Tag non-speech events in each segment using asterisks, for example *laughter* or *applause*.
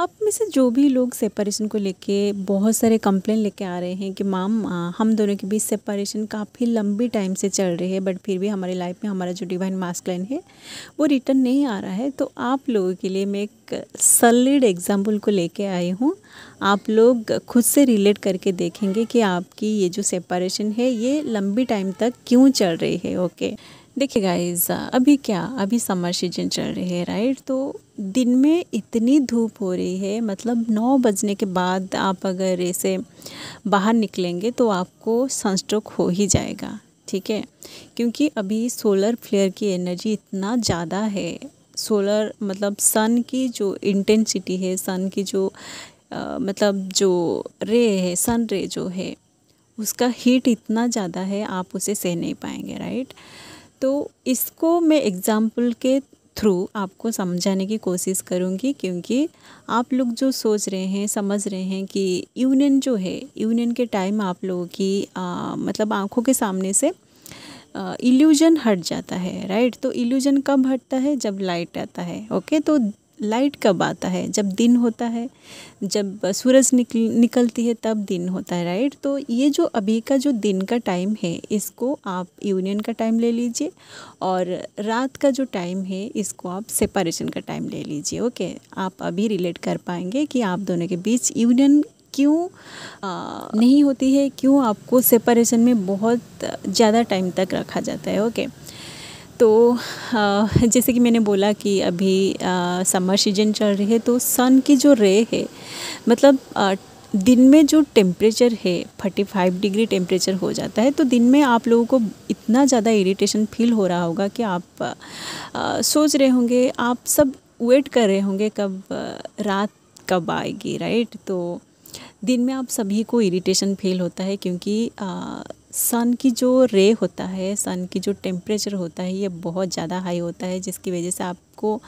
आप में से जो भी लोग सेपरेशन को लेके बहुत सारे कंप्लेन लेके आ रहे हैं कि मैम हम दोनों के बीच सेपरेशन काफ़ी लंबी टाइम से चल रही है बट फिर भी हमारी लाइफ में हमारा जो डिवाइन मास्क लाइन है वो रिटर्न नहीं आ रहा है तो आप लोगों के लिए मैं एक सलिड एग्जाम्पल को लेके आई हूँ आप लोग खुद से रिलेट करके देखेंगे कि आपकी ये जो सेपरेशन है ये लंबी टाइम तक क्यों चल रही है ओके देखिए गाइज अभी क्या अभी समर सीजन चल रही है राइट तो दिन में इतनी धूप हो रही है मतलब नौ बजने के बाद आप अगर ऐसे बाहर निकलेंगे तो आपको सनस्ट्रोक हो ही जाएगा ठीक है क्योंकि अभी सोलर फ्लेयर की एनर्जी इतना ज़्यादा है सोलर मतलब सन की जो इंटेंसिटी है सन की जो आ, मतलब जो रे है सन रे जो है उसका हीट इतना ज़्यादा है आप उसे सह नहीं पाएंगे राइट तो इसको मैं एग्ज़ाम्पल के थ्रू आपको समझाने की कोशिश करूँगी क्योंकि आप लोग जो सोच रहे हैं समझ रहे हैं कि यूनियन जो है यूनियन के टाइम आप लोगों की आ, मतलब आंखों के सामने से इल्यूजन हट जाता है राइट तो इल्यूजन कब हटता है जब लाइट आता है ओके तो लाइट कब आता है जब दिन होता है जब सूरज निकल निकलती है तब दिन होता है राइट तो ये जो अभी का जो दिन का टाइम है इसको आप यूनियन का टाइम ले लीजिए और रात का जो टाइम है इसको आप सेपरेशन का टाइम ले लीजिए ओके आप अभी रिलेट कर पाएंगे कि आप दोनों के बीच यूनियन क्यों नहीं होती है क्यों आपको सेपरेशन में बहुत ज़्यादा टाइम तक रखा जाता है ओके okay? तो जैसे कि मैंने बोला कि अभी समर सीजन चल रही है तो सन की जो रे है मतलब दिन में जो टेम्परेचर है फर्टी फाइव डिग्री टेम्परेचर हो जाता है तो दिन में आप लोगों को इतना ज़्यादा इरिटेशन फील हो रहा होगा कि आप सोच रहे होंगे आप सब वेट कर रहे होंगे कब रात कब आएगी राइट तो दिन में आप सभी को इरिटेशन फील होता है क्योंकि आ, सन की जो रे होता है सन की जो टेम्परेचर होता है ये बहुत ज़्यादा हाई होता है जिसकी वजह से आपको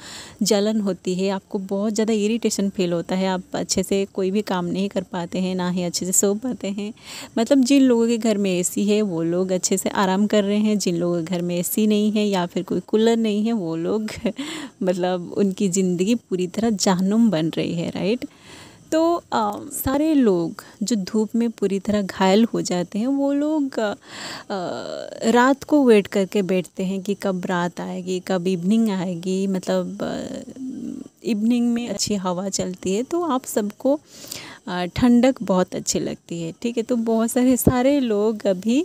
जलन होती है आपको बहुत ज़्यादा इरिटेशन फील होता है आप अच्छे से कोई भी काम नहीं कर पाते हैं ना ही अच्छे से सो पाते हैं मतलब जिन लोगों के घर में ए है वो लोग अच्छे से आराम कर रहे हैं जिन लोगों के घर में ए नहीं है या फिर कोई कूलर नहीं है वो लोग *laughs* मतलब उनकी ज़िंदगी पूरी तरह जहनुम बन रही है राइट तो आ, um, सारे लोग जो धूप में पूरी तरह घायल हो जाते हैं वो लोग आ, uh, uh, रात को वेट करके बैठते हैं कि कब रात आएगी कब इवनिंग आएगी मतलब इवनिंग uh, में अच्छी हवा चलती है तो आप सबको ठंडक बहुत अच्छी लगती है ठीक है तो बहुत सारे सारे लोग अभी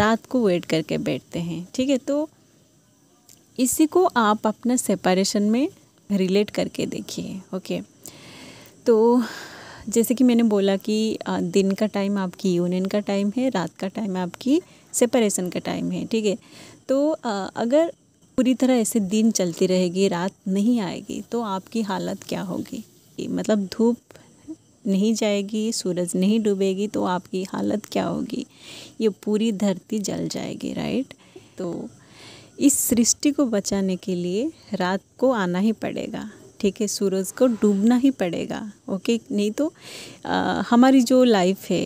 रात को वेट करके बैठते हैं ठीक है तो इसी को आप अपना सेपरेशन में रिलेट करके देखिए ओके तो जैसे कि मैंने बोला कि दिन का टाइम आपकी यूनियन का टाइम है रात का टाइम आपकी सेपरेशन का टाइम है ठीक है तो अगर पूरी तरह ऐसे दिन चलती रहेगी रात नहीं आएगी तो आपकी हालत क्या होगी मतलब धूप नहीं जाएगी सूरज नहीं डूबेगी तो आपकी हालत क्या होगी ये पूरी धरती जल जाएगी राइट तो इस सृष्टि को बचाने के लिए रात को आना ही पड़ेगा ठीक है सूरज को डूबना ही पड़ेगा ओके नहीं तो आ, हमारी जो लाइफ है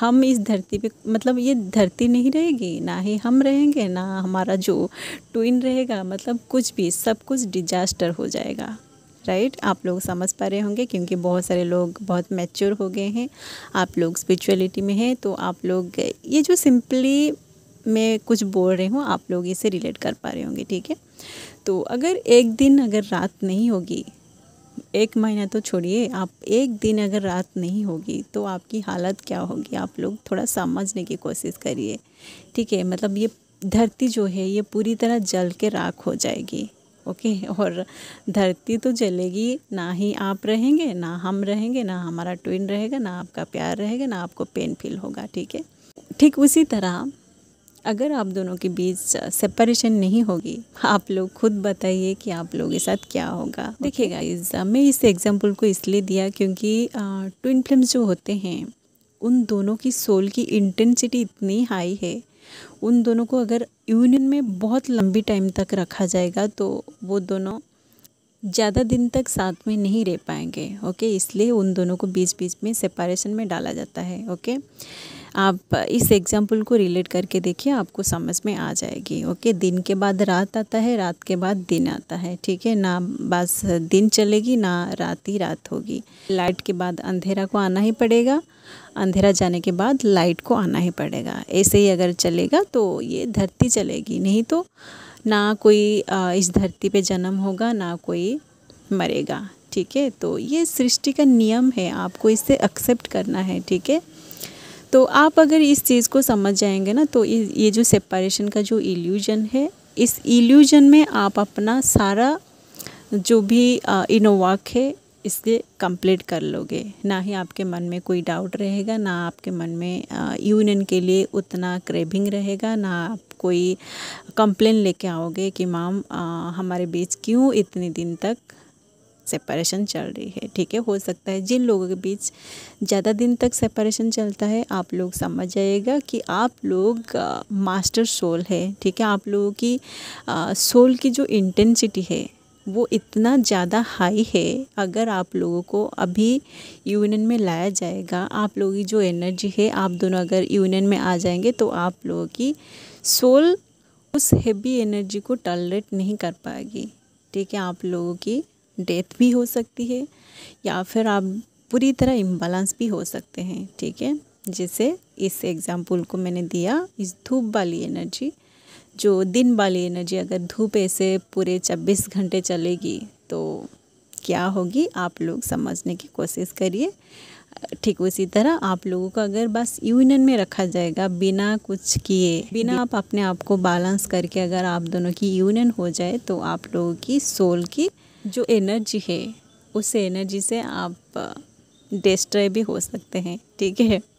हम इस धरती पे मतलब ये धरती नहीं रहेगी ना ही हम रहेंगे ना हमारा जो ट्विन रहेगा मतलब कुछ भी सब कुछ डिजास्टर हो जाएगा राइट आप लोग समझ पा रहे होंगे क्योंकि बहुत सारे लोग बहुत मैच्योर हो गए हैं आप लोग स्पिरिचुअलिटी में हैं तो आप लोग ये जो सिंपली मैं कुछ बोल रही हूँ आप लोग इसे रिलेट कर पा रहे होंगे ठीक है तो अगर एक दिन अगर रात नहीं होगी एक महीना तो छोड़िए आप एक दिन अगर रात नहीं होगी तो आपकी हालत क्या होगी आप लोग थोड़ा समझने की कोशिश करिए ठीक है मतलब ये धरती जो है ये पूरी तरह जल के राख हो जाएगी ओके और धरती तो जलेगी ना ही आप रहेंगे ना हम रहेंगे ना हमारा ट्विन रहेगा ना आपका प्यार रहेगा ना आपको पेन फील होगा ठीक है ठीक उसी तरह अगर आप दोनों के बीच सेपरेशन नहीं होगी आप लोग खुद बताइए कि आप लोगों के साथ क्या होगा देखिएगा इस मैं इस एग्जाम्पल को इसलिए दिया क्योंकि ट्विन फिल्म जो होते हैं उन दोनों की सोल की इंटेंसिटी इतनी हाई है उन दोनों को अगर यूनियन में बहुत लंबी टाइम तक रखा जाएगा तो वो दोनों ज़्यादा दिन तक साथ में नहीं रह पाएंगे ओके इसलिए उन दोनों को बीच बीच में सेपरेशन में डाला जाता है ओके आप इस एग्जाम्पल को रिलेट करके देखिए आपको समझ में आ जाएगी ओके दिन के बाद रात आता है रात के बाद दिन आता है ठीक है ना बस दिन चलेगी ना रात ही रात होगी लाइट के बाद अंधेरा को आना ही पड़ेगा अंधेरा जाने के बाद लाइट को आना ही पड़ेगा ऐसे ही अगर चलेगा तो ये धरती चलेगी नहीं तो ना कोई इस धरती पे जन्म होगा ना कोई मरेगा ठीक है तो ये सृष्टि का नियम है आपको इसे एक्सेप्ट करना है ठीक है तो आप अगर इस चीज़ को समझ जाएंगे ना तो ये जो सेपरेशन का जो इल्यूजन है इस इल्यूजन में आप अपना सारा जो भी इनोवाक है इसलिए कंप्लीट कर लोगे ना ही आपके मन में कोई डाउट रहेगा ना आपके मन में यूनियन के लिए उतना क्रेविंग रहेगा ना आप कोई कंप्लेन लेके आओगे कि माम हमारे बीच क्यों इतने दिन तक सेपरेशन चल रही है ठीक है हो सकता है जिन लोगों के बीच ज़्यादा दिन तक सेपरेशन चलता है आप लोग समझ जाएगा कि आप लोग आ, मास्टर सोल है ठीक है आप लोगों की आ, सोल की जो इंटेंसिटी है वो इतना ज़्यादा हाई है अगर आप लोगों को अभी यूनियन में लाया जाएगा आप लोगों की जो एनर्जी है आप दोनों अगर यूनियन में आ जाएंगे तो आप लोगों की सोल उस हैवी एनर्जी को टॉलरेट नहीं कर पाएगी ठीक है आप लोगों की डेथ भी हो सकती है या फिर आप पूरी तरह इम्बैलेंस भी हो सकते हैं ठीक है जैसे इस एग्ज़ाम्पल को मैंने दिया इस धूप वाली एनर्जी जो दिन वाली एनर्जी अगर धूप ऐसे पूरे छब्बीस घंटे चलेगी तो क्या होगी आप लोग समझने की कोशिश करिए ठीक उसी तरह आप लोगों को अगर बस यूनियन में रखा जाएगा बिना कुछ किए बिना आप अपने आप को बैलेंस करके अगर आप दोनों की यूनियन हो जाए तो आप लोगों की सोल की जो एनर्जी है उस एनर्जी से आप डिस्ट्रॉय भी हो सकते हैं ठीक है